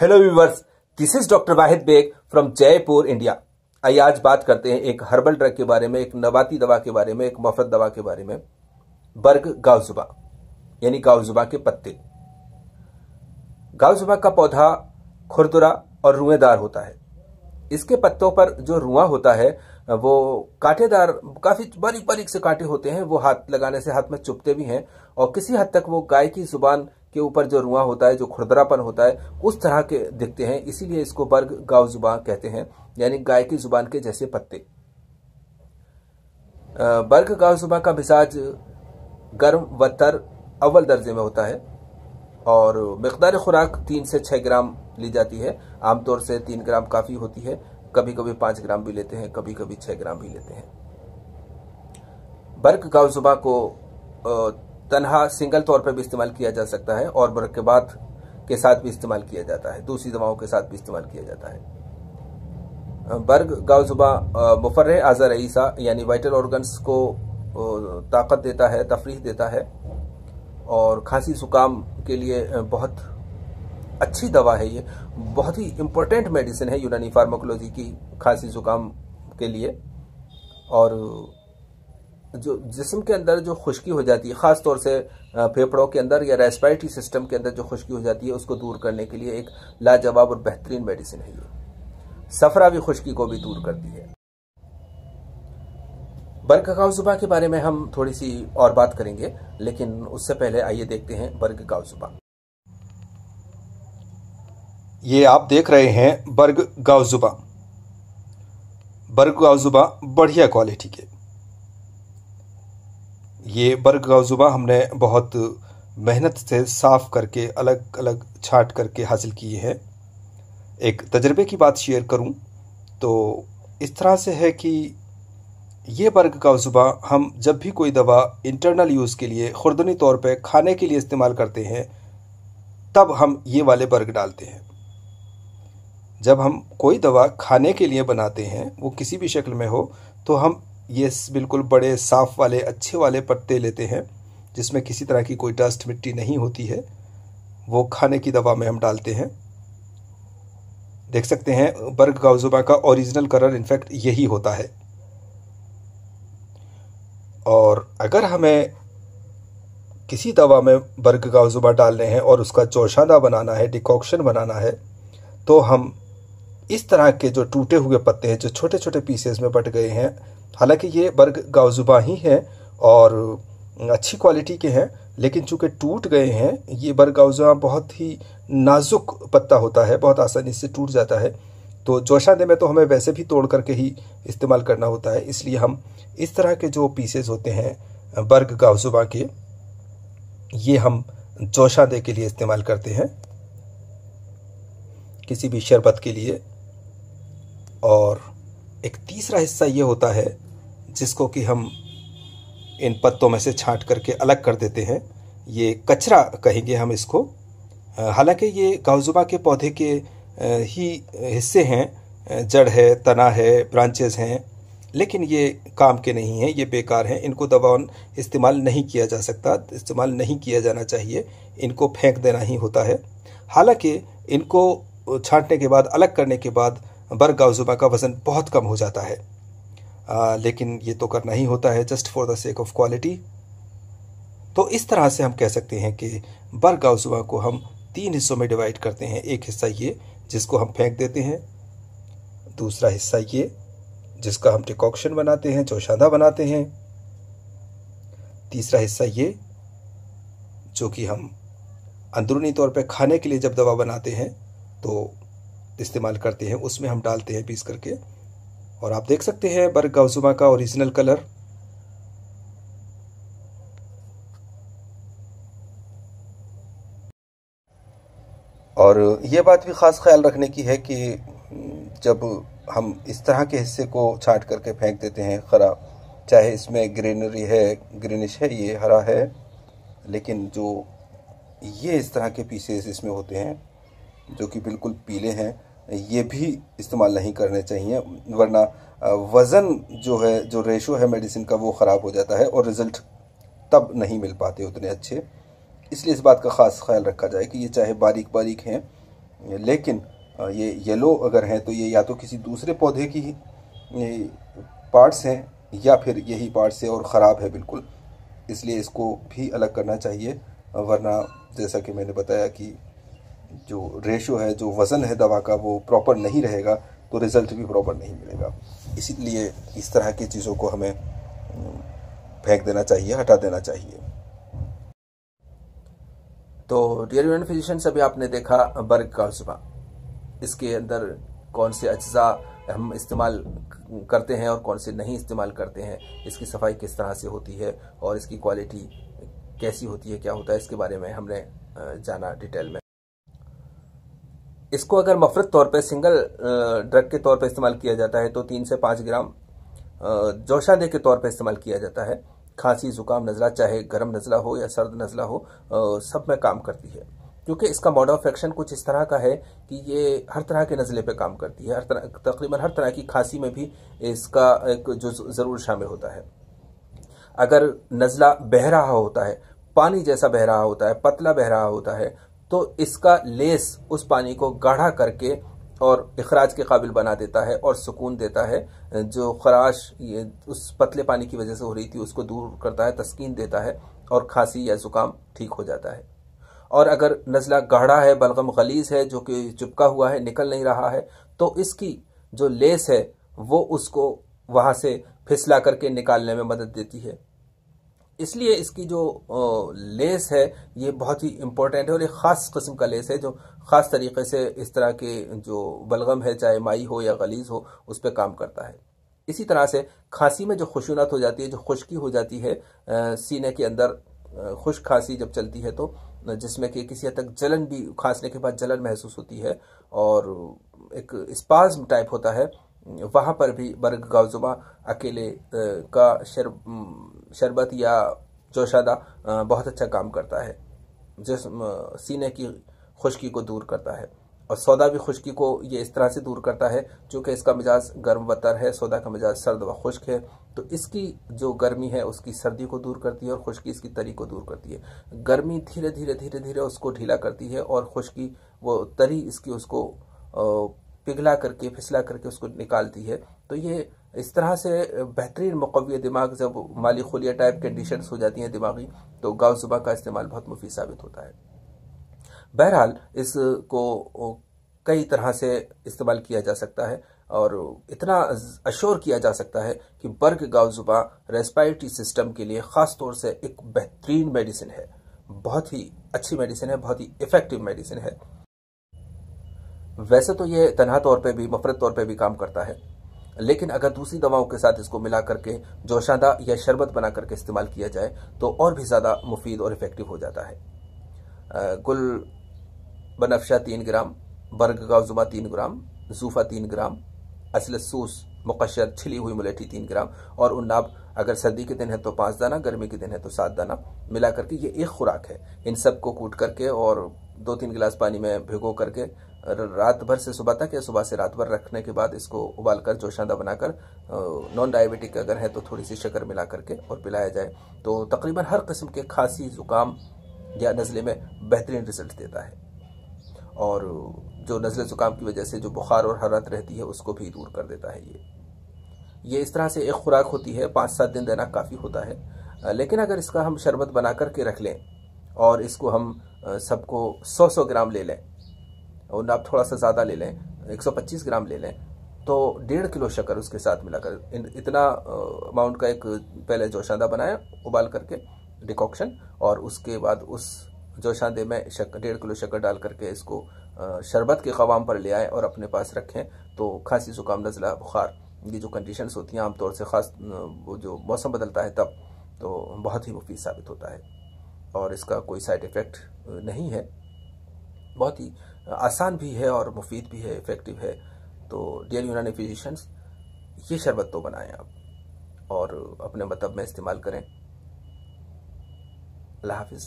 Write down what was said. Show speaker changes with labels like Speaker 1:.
Speaker 1: hello viewers this is doctor Wahid Baig from Jaipur India आइए आज बात करते हैं एक हर्बल ड्रग के बारे में एक नबाती दवा के बारे में एक मफत दवा के बारे में बर्ग गावजुबा यानी गावजुबा के पत्ते गावजुबा का पौधा खुरदुरा और रुएदार होता है इसके पत्तों पर जो रुआ होता है वो कांटेदार काफी बारीक बारीक से कांटे होते हैं वो हाथ लगाने से हाथ में चुपते भी हैं और किसी हद तक वो गाय की जुबान के ऊपर जो रुआ होता है जो खुरदरापन होता है उस तरह के दिखते हैं इसीलिए इसको बर्ग गाव जुबान कहते हैं यानी गाय की जुबान के जैसे पत्ते बर्ग गाव जुबान का मिजाज गर्म व तर अव्वल दर्जे में होता है और मकदार खुराक तीन से छः ग्राम ली जाती है आमतौर से तीन ग्राम काफ़ी होती है कभी कभी पाँच ग्राम भी लेते हैं कभी कभी छः ग्राम भी लेते हैं बर्क जुबा को तनहा सिंगल तौर पर भी इस्तेमाल किया जा सकता है और बर्क के साथ भी इस्तेमाल किया जाता है दूसरी दवाओं के साथ भी इस्तेमाल किया जाता है बर्ग गावजुबा मुफर आज़ा रईसा यानी वाइटल ऑर्गन्स को ताकत देता है तफरी देता है और खांसी ज़ुकाम के लिए बहुत अच्छी दवा है ये बहुत ही इम्पोर्टेंट मेडिसिन है यूनानी फार्माकोलॉजी की खांसी ज़ुकाम के लिए और जो जिसम के अंदर जो खुश्की हो जाती है ख़ास तौर से फेफड़ों के अंदर या रेस्पायरेटरी सिस्टम के अंदर जो खुश्की हो जाती है उसको दूर करने के लिए एक लाजवाब और बेहतरीन मेडिसिन है ये सफरा भी खुश्की को भी दूर करती है बर्ग सुबह के बारे में हम थोड़ी सी और बात करेंगे लेकिन उससे पहले आइए देखते हैं बर्ग सुबह ये आप देख रहे हैं बर्ग जुबा बर्ग जुबा बढ़िया क्वालिटी के ये बर्ग बरगजुबा हमने बहुत मेहनत से साफ़ करके अलग अलग छाट करके हासिल की है एक तजर्बे की बात शेयर करूं तो इस तरह से है कि ये बर्ग का जुबा हम जब भी कोई दवा इंटरनल यूज़ के लिए खुरदनी तौर पे खाने के लिए इस्तेमाल करते हैं तब हम ये वाले बर्ग डालते हैं जब हम कोई दवा खाने के लिए बनाते हैं वो किसी भी शक्ल में हो तो हम ये बिल्कुल बड़े साफ वाले अच्छे वाले पत्ते लेते हैं जिसमें किसी तरह की कोई डस्ट मिट्टी नहीं होती है वो खाने की दवा में हम डालते हैं देख सकते हैं बर्ग गाउजुबा का ओरिजिनल कलर इनफैक्ट यही होता है और अगर हमें किसी दवा में बर्ग गाउजुबा डालने हैं और उसका चौशादा बनाना है डिकॉक्शन बनाना है तो हम इस तरह के जो टूटे हुए पत्ते हैं जो छोटे छोटे पीसेस में बट गए हैं हालांकि ये बर्ग गावजुबा ही हैं और अच्छी क्वालिटी के हैं लेकिन चूंकि टूट गए हैं ये बर्ग बरगाउजा बहुत ही नाजुक पत्ता होता है बहुत आसानी से टूट जाता है तो जोशादे में तो हमें वैसे भी तोड़ करके ही इस्तेमाल करना होता है इसलिए हम इस तरह के जो पीसेज होते हैं बर्ग गावजुबा के ये हम जोशादे के लिए इस्तेमाल करते हैं किसी भी शरबत के लिए और एक तीसरा हिस्सा ये होता है जिसको कि हम इन पत्तों में से छांट करके अलग कर देते हैं ये कचरा कहेंगे हम इसको हालांकि ये गावजुबा के पौधे के ही हिस्से हैं जड़ है तना है ब्रांचेस हैं लेकिन ये काम के नहीं हैं ये बेकार हैं इनको दबाव इस्तेमाल नहीं किया जा सकता इस्तेमाल नहीं किया जाना चाहिए इनको फेंक देना ही होता है हालांकि इनको छांटने के बाद अलग करने के बाद बरगाउजुबा का वज़न बहुत कम हो जाता है आ, लेकिन ये तो करना ही होता है just for the sake of quality तो इस तरह से हम कह सकते हैं कि बरगाउजुबा को हम तीन हिस्सों में डिवाइड करते हैं एक हिस्सा ये जिसको हम फेंक देते हैं दूसरा हिस्सा ये जिसका हम टिकॉक्शन बनाते हैं चौशादा बनाते हैं तीसरा हिस्सा ये जो कि हम अंदरूनी तौर पर खाने के लिए जब दवा बनाते हैं तो इस्तेमाल करते हैं उसमें हम डालते हैं पीस करके और आप देख सकते हैं बर्ग गाउजुमा का ओरिजिनल कलर और ये बात भी ख़ास ख्याल रखने की है कि जब हम इस तरह के हिस्से को छाट करके फेंक देते हैं खरा चाहे इसमें ग्रीनरी है ग्रीनिश है ये हरा है लेकिन जो ये इस तरह के पीसेस इसमें होते हैं जो कि बिल्कुल पीले हैं ये भी इस्तेमाल नहीं करने चाहिए वरना वज़न जो है जो रेशो है मेडिसिन का वो ख़राब हो जाता है और रिज़ल्ट तब नहीं मिल पाते उतने अच्छे इसलिए इस बात का ख़ास ख्याल रखा जाए कि ये चाहे बारीक बारीक हैं लेकिन ये येलो अगर हैं तो ये या तो किसी दूसरे पौधे की पार्ट्स हैं या फिर यही पार्ट्स है और ख़राब है बिल्कुल इसलिए इसको भी अलग करना चाहिए वरना जैसा कि मैंने बताया कि जो रेशो है जो वज़न है दवा का वो प्रॉपर नहीं रहेगा तो रिज़ल्ट भी प्रॉपर नहीं मिलेगा इसीलिए इस तरह की चीज़ों को हमें हम्म, फेंक देना चाहिए हटा देना चाहिए तो डियर यूनियन से अभी आपने देखा बर्ग का सुबह इसके अंदर कौन से अज्जा हम इस्तेमाल करते हैं और कौन से नहीं इस्तेमाल करते हैं इसकी सफाई किस तरह से होती है और इसकी क्वालिटी कैसी होती है क्या होता है इसके बारे में हमने जाना डिटेल में इसको अगर मफरत तौर पर सिंगल ड्रग के तौर पर इस्तेमाल किया जाता है तो तीन से पाँच ग्राम जोशादे के तौर पर इस्तेमाल किया जाता है खांसी जुकाम नज़ला चाहे गर्म नज़ला हो या सर्द नज़ला हो सब में काम करती है क्योंकि इसका मोड ऑफ एक्शन कुछ इस तरह का है कि ये हर तरह के नज़ले पे काम करती है हर तरह तकरीबन हर तरह की खांसी में भी इसका एक जो ज़रूर शामिल होता है अगर नज़ला बह रहा होता है पानी जैसा बह रहा होता है पतला बह रहा होता है तो इसका लेस उस पानी को गाढ़ा करके और अखराज के काबिल बना देता है और सुकून देता है जो खराश ये उस पतले पानी की वजह से हो रही थी उसको दूर करता है तस्कीन देता है और खांसी या ज़ुकाम ठीक हो जाता है और अगर नज़ला गाढ़ा है बलगम गलीज है जो कि चिपका हुआ है निकल नहीं रहा है तो इसकी जो लेस है वो उसको वहाँ से फिसला करके निकालने में मदद देती है इसलिए इसकी जो लेस है ये बहुत ही इम्पोर्टेंट है और एक ख़ास कस्म का लेस है जो ख़ास तरीके से इस तरह के जो बलगम है चाहे माई हो या गलीज हो उस पर काम करता है इसी तरह से खांसी में जो खुशूनत हो जाती है जो खुश्की हो जाती है सीने के अंदर खुश खांसी जब चलती है तो जिसमें कि किसी हद तक जलन भी खांसने के बाद जलन महसूस होती है और एक स्पाज टाइप होता है वहाँ पर भी बर्ग गावजुमा अकेले का शर शरबत या जोशादा बहुत अच्छा काम करता है जिसम सीने की खुश्की को दूर करता है और सौदा भी खुश्की को ये इस तरह से दूर करता है चूँकि इसका मिजाज गर्म वतर है सौदा का मिजाज सर्द व खुश्क है तो इसकी जो गर्मी है उसकी सर्दी को दूर करती है और खुश्की इसकी तरी को दूर करती है गर्मी धीरे धीरे धीरे धीरे उसको ढीला करती है और खुश्की वो तरी इसकी उसको पिघला करके फिसला करके उसको निकालती है तो ये इस तरह से बेहतरीन मकवी दिमाग जब माली खुलिया टाइप कंडीशन हो जाती हैं दिमागी तो गाँव सुबह का इस्तेमाल बहुत मुफी साबित होता है बहरहाल इसको कई तरह से इस्तेमाल किया जा सकता है और इतना अशोर किया जा सकता है कि बर्ग गाँव जुबा रेस्पायरेटरी सिस्टम के लिए ख़ास तौर से एक बेहतरीन मेडिसिन है बहुत ही अच्छी मेडिसिन है बहुत ही इफ़ेक्टिव मेडिसिन है वैसे तो ये तनहा तौर पे भी मफरत तौर पे भी काम करता है लेकिन अगर दूसरी दवाओं के साथ इसको मिला करके जोशादा या शरबत बना करके इस्तेमाल किया जाए तो और भी ज़्यादा मुफीद और इफ़ेक्टिव हो जाता है गुल बनफशा तीन ग्राम बर्ग गावजुमा तीन ग्राम जूफा तीन ग्राम असल सूस मुकशर छिली हुई मुलेठी तीन ग्राम और उन्नाब अगर सर्दी के दिन है तो पाँच दाना गर्मी के दिन है तो सात दाना मिला करके ये एक खुराक है इन सबको कूट करके और दो तीन गिलास पानी में भिगो करके रात भर से सुबह तक या सुबह से रात भर रखने के बाद इसको उबालकर जोशादा बनाकर नॉन डायबिटिक अगर है तो थोड़ी सी शक्कर मिला करके और पिलाया जाए तो तकरीबन हर किस्म के खांसी ज़ुकाम या नज़ले में बेहतरीन रिजल्ट देता है और जो नज़ले ज़ुकाम की वजह से जो बुखार और हरत रहती है उसको भी दूर कर देता है ये ये इस तरह से एक खुराक होती है पाँच सात दिन देना काफ़ी होता है लेकिन अगर इसका हम शरबत बना करके रख लें और इसको हम सबको सौ सौ ग्राम ले लें और आप थोड़ा सा ज़्यादा ले लें 125 ग्राम ले लें तो डेढ़ किलो शक्कर उसके साथ मिलाकर इतना अमाउंट का एक पहले जोशादा बनाएं उबाल करके डिकॉक्शन और उसके बाद उस जोशादे में शक्कर डेढ़ किलो शक्कर डाल करके इसको शरबत के खवाम पर ले आएँ और अपने पास रखें तो खांसी ज़ुकाम नज़ला बुखार ये जो कंडीशन होती हैं आमतौर से ख़ास वो जो मौसम बदलता है तब तो बहुत ही मुफीद साबित होता है और इसका कोई साइड इफ़ेक्ट नहीं है बहुत ही आसान भी है और मुफीद भी है इफ़ेक्टिव है तो डियर यूनानी फिजिशंस ये शरबत तो बनाएं आप और अपने मतलब में इस्तेमाल करें अल्लाह हाफिज़